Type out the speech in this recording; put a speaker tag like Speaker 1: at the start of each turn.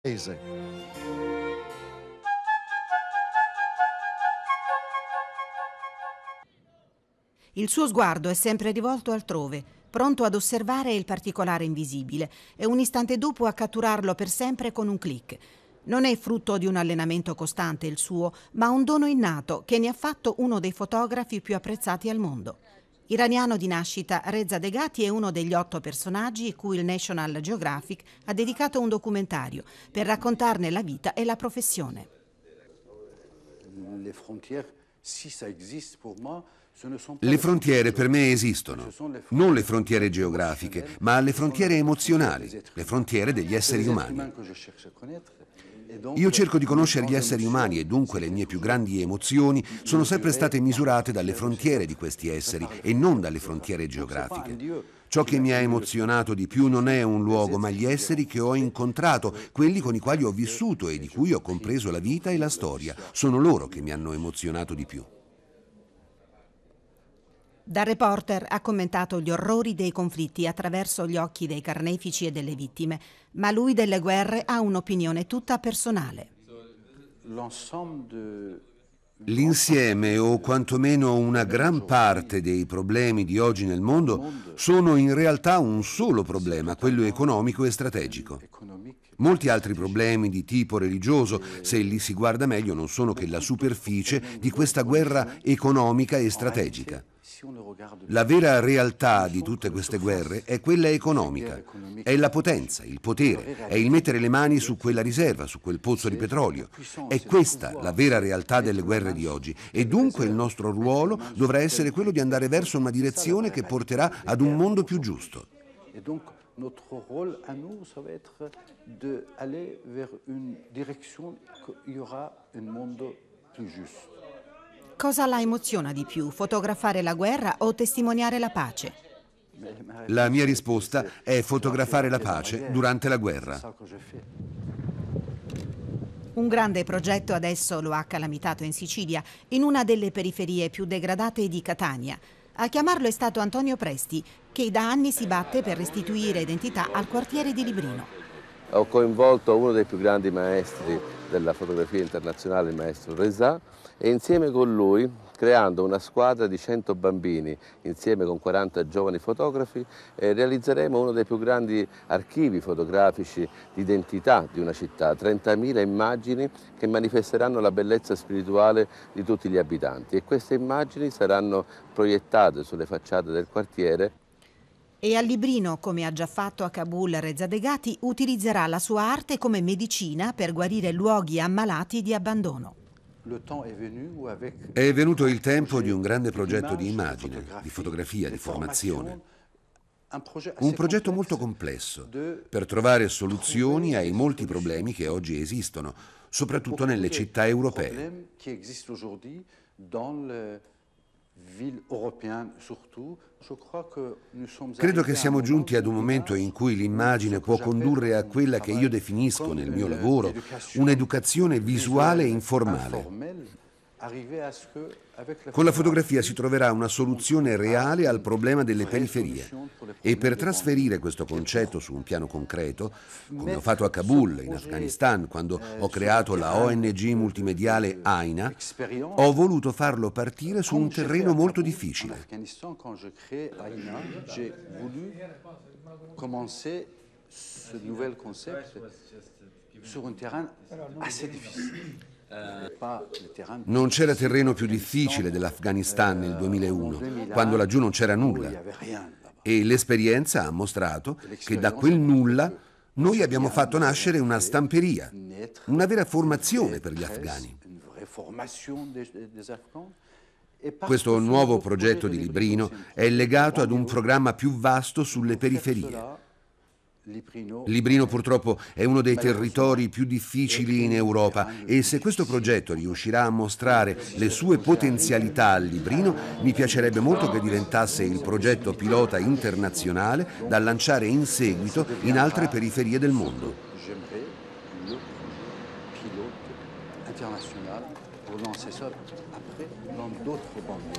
Speaker 1: paese. Il suo sguardo è sempre rivolto altrove, pronto ad osservare il particolare invisibile e un istante dopo a catturarlo per sempre con un clic. Non è frutto di un allenamento costante il suo, ma un dono innato che ne ha fatto uno dei fotografi più apprezzati al mondo. Iraniano di nascita, Reza Degati è uno degli otto personaggi cui il National Geographic ha dedicato un documentario per raccontarne la vita e la professione.
Speaker 2: Le frontiere per me esistono, non
Speaker 3: le frontiere geografiche, ma le frontiere emozionali, le frontiere degli esseri umani.
Speaker 2: Io cerco di conoscere
Speaker 3: gli esseri umani e dunque le mie più grandi emozioni sono sempre state misurate dalle frontiere di questi esseri e non dalle frontiere geografiche. Ciò che mi ha emozionato di più non è un luogo, ma gli esseri che ho incontrato, quelli con i quali ho vissuto e di cui ho compreso la vita e la storia. Sono loro che mi hanno emozionato di più.
Speaker 1: Da reporter ha commentato gli orrori dei conflitti attraverso gli occhi dei carnefici e delle vittime, ma lui delle guerre ha un'opinione tutta personale.
Speaker 3: L'insieme o quantomeno una gran parte dei problemi di oggi nel mondo sono in realtà un solo problema, quello economico e strategico. Molti altri problemi di tipo religioso, se li si guarda meglio, non sono che la superficie di questa guerra economica e strategica. La vera realtà di tutte queste guerre è quella economica, è la potenza, il potere, è il mettere le mani su quella riserva, su quel pozzo di petrolio. È questa la vera realtà delle guerre di oggi e dunque il nostro ruolo dovrà essere quello di andare verso una direzione che porterà ad un mondo più giusto.
Speaker 2: Notre rôle à nous, ça va être d'aller vers une direction où il y aura un monde plus juste.
Speaker 1: Cosa la emoziona di più, fotografare la guerra o testimoniare la pace?
Speaker 3: La mia risposta è fotografare la pace durante la guerra.
Speaker 1: Un grande progetto adesso lo ha calamitato in Sicilia, in una delle periferie più degradate di Catania. A chiamarlo è stato Antonio Presti, che da anni si batte per restituire identità al quartiere di Librino
Speaker 3: ho coinvolto uno dei più grandi maestri della fotografia internazionale, il maestro Reza, e insieme con lui, creando una squadra di 100 bambini, insieme con 40 giovani fotografi, eh, realizzeremo uno dei più grandi archivi fotografici di identità di una città, 30.000 immagini che manifesteranno la bellezza spirituale di tutti gli abitanti e queste immagini saranno proiettate sulle facciate del quartiere
Speaker 1: e al Librino, come ha già fatto a Kabul Reza Degati, utilizzerà la sua arte come medicina per guarire luoghi ammalati di abbandono.
Speaker 3: È venuto il tempo di un grande progetto di immagine, di fotografia, di formazione. Un progetto molto complesso per trovare soluzioni ai molti problemi che oggi esistono, soprattutto nelle città europee.
Speaker 2: Credo che siamo
Speaker 3: giunti ad un momento in cui l'immagine può condurre a quella che io definisco nel mio lavoro un'educazione visuale e informale. Con la fotografia si troverà una soluzione reale al problema delle periferie e per trasferire questo concetto su un piano concreto, come ho fatto a Kabul, in Afghanistan, quando eh, ho creato la ONG multimediale AINA, ho voluto farlo partire su un terreno molto difficile.
Speaker 2: Ce nouvel concept sur un terreno assez difficile. Non c'era
Speaker 3: terreno più difficile dell'Afghanistan nel 2001, quando laggiù non c'era nulla. E l'esperienza ha mostrato che da quel nulla noi abbiamo fatto nascere una stamperia, una vera formazione per gli afghani. Questo nuovo progetto di Librino è legato ad un programma più vasto sulle periferie Librino purtroppo è uno dei territori più difficili in Europa e se questo progetto riuscirà a mostrare le sue potenzialità a Librino, mi piacerebbe molto che diventasse il progetto pilota internazionale da lanciare in seguito in altre periferie del mondo.
Speaker 2: Vous lancez ça après dans d'autres bandes.